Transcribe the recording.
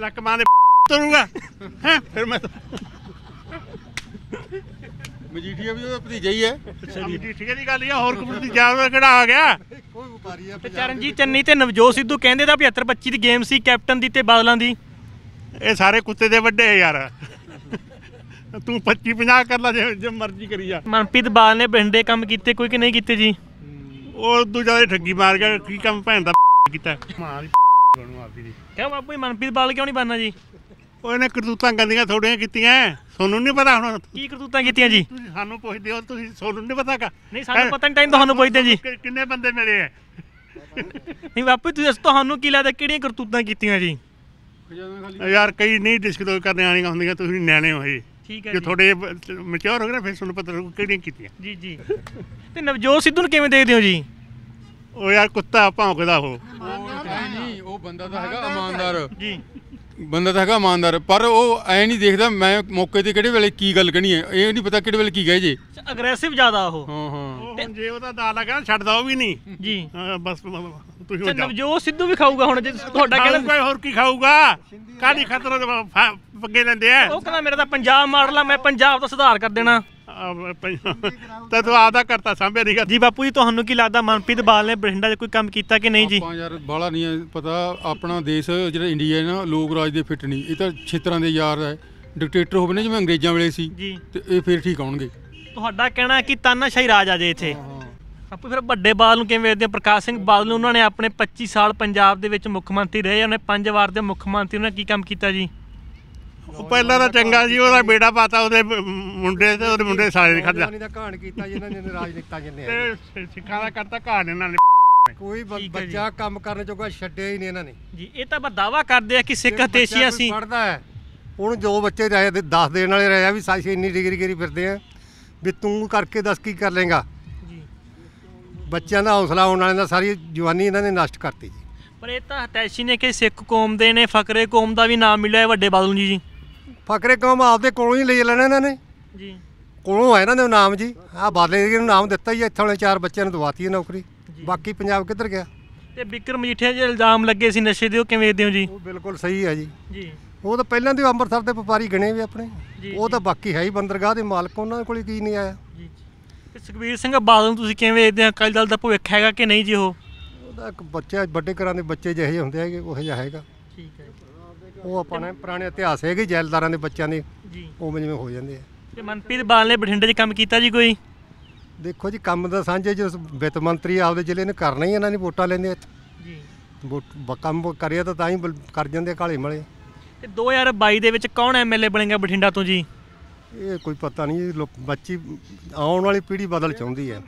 ਲੱਕ ਮਾਂ ਦੇ ਤਰੂਗਾ ਹੈ ਫਿਰ ਮੈਂ ਮਜੀਠੀਆ ਵੀ ਉਹਦਾ ਭਤੀਜਾ ਹੀ ਹੈ ਅੱਛਾ ਜੀ ਮਜੀਠੀਆ ਦੀ ਗੱਲ ਹੈ ਹੋਰ ਕਬੂਤਰ ਦੀ ਜਾਨਵਰ ਕਿਹੜਾ ਆ ਗਿਆ ਕੋਈ ਵਪਾਰੀ ਆ ਤੇ ਚਰਨਜੀਤ ਚੰਨੀ ਤੇ ਨਵਜੋਤ ਸਿੱਧੂ ਕਹਿੰਦੇ ਦਾ 75 25 ਦੀ ਗੇਮ ਸੀ ਕੈਪਟਨ ਦੀ ਤੇ ਬਾਦਲਾਂ ਦੀ ਇਹ ਸਾਰੇ ਕੁੱਤੇ ਦੇ ਵੱਡੇ ਯਾਰ ਤੂੰ 25 50 ਕਰ ਲੈ ਜੇ ਮਰਜ਼ੀ ਕਰੀ ਜਾ ਮਨਪ੍ਰੀਤ ਬਾਲ ਨੇ ਬਿੰਡੇ ਕੰਮ ਕੀਤੇ ਕੋਈ ਕਿ ਨਹੀਂ ਕੀਤੇ ਜੀ ਉਹ ਦੂਜਾ ਠੱਗੀ ਮਾਰ ਗਿਆ ਕੀ ਕੰਮ ਭੈਣ ਦਾ ਕੀਤਾ ਮਾਰ ਤੁਹਾਨੂੰ ਕਿਉਂ ਬਾਪੂ ਜੀ ਮਨਪ੍ਰੀਤ ਬਾਲ ਕਿਉਂ ਨਹੀਂ ਬੰਨਾ ਜੀ ਉਹ ਇਹਨੇ ਕਰਤੂਤਾਂ ਗੰਦੀਆਂ ਥੋੜੀਆਂ ਕੀਤੀਆਂ ਤੁਹਾਨੂੰ ਨਹੀਂ ਪਤਾ ਹੁਣ ਕੀ ਕਰਤੂਤਾਂ ਕੀਤੀਆਂ ਜੀ ਤੁਸੀਂ ਸਾਨੂੰ ਪੁੱਛਦੇ ਹੋ ਤੁਸੀਂ ਤੁਹਾਨੂੰ ਨਹੀਂ ਪਤਾਗਾ ਨਹੀਂ ਸਾਨੂੰ ਪਤਾ ਨਹੀਂ ਤੁਹਾਨੂੰ ਪੁੱਛਦੇ ਜੀ ਕਿੰਨੇ ਬੰਦੇ ਮਿਲੇ ਐ ਨਹੀਂ ਬਾਪੂ ਤੁਸੀਂ ਤੁਹਾਨੂੰ ਕੀ ਲੱਗਦਾ ਕਿਹੜੀਆਂ ਕਰਤੂਤਾਂ ਕੀਤੀਆਂ ਜੀ ਯਾਰ ਕਈ ਨਹੀਂ ਡਿਸਕਲੋਜ਼ ਕਰਨੇ ਆਣੀਆਂ ਹੁੰਦੀਆਂ ਤੁਸੀਂ ਨਿਆਣੇ ਹੋ ਜੀ ਠੀਕ ਹੈ ਜੇ ਤੁਹਾਡੇ ਮੈਚੁਰ ਹੋ ਗਏ ਨਾ ਫਿਰ ਤੁਹਾਨੂੰ ਪਤਾ ਕਿਹੜੀਆਂ ਕੀਤੀਆਂ ਜੀ ਜੀ ਤੇ ਨਵਜੋਤ ਸਿੱਧੂ ਨੂੰ ਕਿਵੇਂ ਦੇਖਦੇ ਹੋ ਜੀ ਉਹ ਯਾਰ ਕੁੱਤਾ ਭੌਂਕਦਾ ਹੋ ਬੰਦਾ ਤਾਂ ਹੈਗਾ ਇਮਾਨਦਾਰ ਜੀ ਬੰਦਾ ਤਾਂ ਹੈਗਾ ਇਮਾਨਦਾਰ ਪਰ ਉਹ ਐ ਨਹੀਂ ਦੇਖਦਾ ਮੈਂ ਮੌਕੇ ਤੇ ਕਿਹੜੇ ਵੇਲੇ ਕੀ ਗੱਲ ਕਹਿਣੀ ਹੈ ਇਹ ਨਹੀਂ ਪਤਾ ਕਿਹੜੇ ਵੇਲੇ ਕੀ ਕਹੇ ਜੇ ਅਗਰੈਸਿਵ ਜ਼ਿਆਦਾ ਉਹ ਹਾਂ ਜੇ ਉਹਦਾ ਦਾ ਛੱਡਦਾ ਉਹ ਵੀ ਨਹੀਂ ਜੀ ਬਸ ਸਿੱਧੂ ਵੀ ਖਾਊਗਾ ਹੁਣ ਜੇ ਤੁਹਾਡਾ ਕਹਿੰਦਾ ਕੋਈ ਹੋਰ ਕੀ ਖਾਊਗਾ ਕਾਹਦੀ ਖਤਰੋ ਪੱਗੇ ਲੈਂਦੇ ਆ ਉਹ ਕਹਿੰਦਾ ਮੇਰਾ ਤਾਂ ਪੰਜਾਬ ਮਾਰ ਲਾ ਮੈਂ ਪੰਜਾਬ ਦਾ ਸੁਧਾਰ ਕਰ ਦੇਣਾ ਤੇ ਤੂੰ ਆਦਾ ਕਰਤਾ ਨਹੀਂ ਕਰ ਜੀ ਬਾਪੂ ਜੀ ਤੁਹਾਨੂੰ ਕੀ ਲੱਗਦਾ ਮਨਪ੍ਰੀਤ ਬਾਲ ਨੇ ਬਠਿੰਡਾ ਦੇ ਕੋਈ ਕੰਮ ਕੀਤਾ ਕਿ ਨਹੀਂ ਜੀ ਆਪਾਂ ਯਾਰ ਬਾਲਾ ਨਹੀਂ ਪਤਾ ਆਪਣਾ ਦੇਸ਼ ਜਿਹੜਾ ਇੰਡੀਆ ਹੈ ਨਾ ਲੋਕ ਰਾਜ ਦੇ ਫਿੱਟ ਨਹੀਂ ਇਹ ਤਾਂ ਛੇਤਰਾਂ ਦੇ ਯਾਰ ਹੈ ਡਿਕਟੇਟਰ ਹੋਵੇ ਨੇ ਜਿਵੇਂ ਅੰਗਰੇਜ਼ਾਂ ਵੇਲੇ ਸੀ ਤੇ ਇਹ ਫੇਰ ਠੀਕ ਆਉਣਗੇ ਤੁਹਾਡਾ ਕਹਿਣਾ ਕਿ ਤਾਨਾਸ਼ਾਹੀ ਰਾਜ ਆ ਜੇ ਇੱਥੇ ਆਪੂ ਫਿਰ ਵੱਡੇ ਬਾਲ ਨੂੰ ਕਿਵੇਂ ਵੇਖਦੇ ਪ੍ਰਕਾਸ਼ ਸਿੰਘ ਬਾਦਲ ਨੂੰ ਉਹਨਾਂ ਨੇ ਆਪਣੇ 25 ਸਾਲ ਪੰਜਾਬ ਦੇ ਵਿੱਚ ਮੁੱਖ ਮੰਤਰੀ ਰਹੇ ਉਹਨੇ ਪੰਜ ਵਾਰ ਦੇ ਮੁੱਖ ਮੰਤਰੀ ਉਹਨਾਂ ਕੀ ਕੰਮ ਕੀਤਾ ਜੀ ਉਹ ਪਹਿਲਾਂ ਤਾਂ ਚੰਗਾ ਜੀ ਉਹਦਾ ਬੇਟਾ ਪਾਤਾ ਉਹਦੇ ਮੁੰਡੇ ਤੇ ਉਹਦੇ ਮੁੰਡੇ ਸਾਰੇ ਖੜਦਾ ਦਾ ਘਾਣ ਕੀਤਾ ਜਿਨ੍ਹਾਂ ਨੇ ਰਾਜਨੀਤਾ ਜਿੰਨੇ ਤੇ ਸਿੱਖਾਂ ਦਾ ਕਰਤਾ ਕਾਣ ਇਹਨਾਂ ਨੇ ਕੋਈ ਬੱਚਾ ਕੰਮ ਕਰਨ ਜੋਗਾ ਛੱਡਿਆ ਹੀ ਨਹੀਂ ਇਹਨਾਂ ਨੇ ਜੀ ਇਹ ਤਾਂ ਬਸ ਦਾਵਾ ਕਰਦੇ ਆ ਕਿ ਸਿੱਖ ਦੇਸ਼ੀ ਅਸੀਂ ਪੜਦਾ ਹੈ ਹੁਣ ਜੋ ਬੱਚੇ ਰਹੇ ਦੱਸ ਦੇਣ ਵਾਲੇ ਰਹੇ ਆ ਵੀ ਸਾਸ਼ ਇੰਨੀ ਡਿਗਰੀ ਕਰੀ ਫਿਰਦੇ ਆ ਵੀ ਤੂੰ ਕਰਕੇ ਦੱਸ ਕੀ ਕਰ ਲੇਗਾ ਜੀ ਬੱਚਿਆਂ ਦਾ ਹੌਸਲਾ ਹੋਣ ਵਾਲਿਆਂ ਦਾ ਸਾਰੀ ਜਵਾਨੀ ਇਹਨਾਂ ਨੇ ਨਸ਼ਟ ਕਰਤੀ ਜੀ ਪਰ ਇਹ ਤਾਂ ਹਤੈਸ਼ੀ ਨੇ ਕਿ ਸਿੱਖ ਕੌਮ ਦੇ ਨੇ ਫਕਰੇ ਕੌਮ ਦਾ ਵੀ ਨਾਮ ਮਿਲਿਆ ਵੱਡੇ ਬਾਦਲ ਜੀ ਜੀ ਫਕਰੇ ਕੰਮ ਆਪਦੇ ਕੋਲੋਂ ਹੀ ਲੈ ਲੈਣਾ ਇਹਨਾਂ ਨੇ ਜੀ ਕੋਲੋਂ ਹੈ ਇਹਨਾਂ ਦੇ ਨਾਮ ਜੀ ਆ ਬਾਲੇ ਜੀ ਨੂੰ ਨਾਮ ਦਿੱਤਾ ਹੀ ਇੱਥੇ ਵਾਲੇ ਚਾਰ ਬੱਚਿਆਂ ਨੂੰ ਦਵਾਤੀ ਹੈ ਨੌਕਰੀ ਬਾਕੀ ਪੰਜਾਬ ਕਿੱਧਰ ਗਿਆ ਤੇ ਬਿਕਰ ਮਜੀਠੀਆ ਜੇ ਇਲਜ਼ਾਮ ਲੱਗੇ ਸੀ ਨਸ਼ੇ ਦੇ ਉਹ ਕਿਵੇਂ ਵੇਚਦੇ ਜੀ ਉਹ ਬਿਲਕੁਲ ਸਹੀ ਹੈ ਜੀ ਜੀ ਉਹ ਤਾਂ ਪਹਿਲਾਂ ਦੇ ਅੰਮ੍ਰਿਤਸਰ ਦੇ ਵਪਾਰੀ ਗਣੇ ਵੀ ਆਪਣੇ ਉਹ ਤਾਂ ਬਾਕੀ ਹੈ ਹੀ ਬੰਦਰਗਾਹ ਦੇ ਮਾਲਕ ਉਹਨਾਂ ਕੋਲ ਕੀ ਨਹੀਂ ਆਇਆ ਜੀ ਤੇ ਸੁਖਵੀਰ ਸਿੰਘ ਬਾਦਲ ਨੂੰ ਤੁਸੀਂ ਕਿਵੇਂ ਦੇਖਦੇ ਆ ਅਕਾਲੀ ਦਲ ਦਾ ਭਵਿੱਖ ਹੈਗਾ ਕਿ ਨਹੀਂ ਜੀ ਉਹ ਉਹਦਾ ਇੱਕ ਬੱਚਾ ਵੱਡੇ ਘਰਾਂ ਦੇ ਬੱਚੇ ਜਿਹੇ ਹੁੰਦੇ ਹੈਗੇ ਉਹ ਜਿਹਾ ਹੈਗਾ ਠੀਕ ਹੈ ਉਹ ਆਪਾਂ ਨੇ ਪੁਰਾਣੇ ਇਤਿਹਾਸ ਹੈਗੇ ਜੈਲਦਾਰਾਂ ਦੇ ਬੱਚਿਆਂ ਦੇ ਜੀ ਉਵੇਂ ਜਿਵੇਂ ਹੋ ਜਾਂਦੇ ਆ ਤੇ ਮਨਪ੍ਰੀਤ ਬਾਲ ਨੇ ਬਠਿੰਡੇ 'ਚ ਕੰਮ ਕੀਤਾ ਜੀ ਕੋਈ ਦੇਖੋ ਜੀ ਕੰਮ ਦਾ ਸਾਂਝੇ ਜੋ ਵਿੱਤ ਮੰਤਰੀ ਆਪਦੇ ਜ਼ਿਲ੍ਹੇ ਨੇ ਕਰਨਾ ਹੀ ਇਹਨਾਂ ਨੇ ਵੋਟਾਂ ਲੈਂਦੇ ਜੀ ਵੋਟ ਕੰਮ ਕਰਿਆ ਤਾਂ ਤਾਂ ਹੀ ਕਰ ਜਾਂਦੇ ਕਾਲੇ ਮਲੇ ਤੇ 2022 ਦੇ ਵਿੱਚ ਕੌਣ ਐਮਐਲਏ ਬਣੇਗਾ ਬਠਿੰਡਾ ਤੋਂ ਜੀ ਇਹ ਕੋਈ ਪਤਾ ਨਹੀਂ ਬੱਚੀ ਆਉਣ ਵਾਲੀ ਪੀੜ੍ਹੀ ਬਦਲ ਚਾਹੁੰਦੀ ਹੈ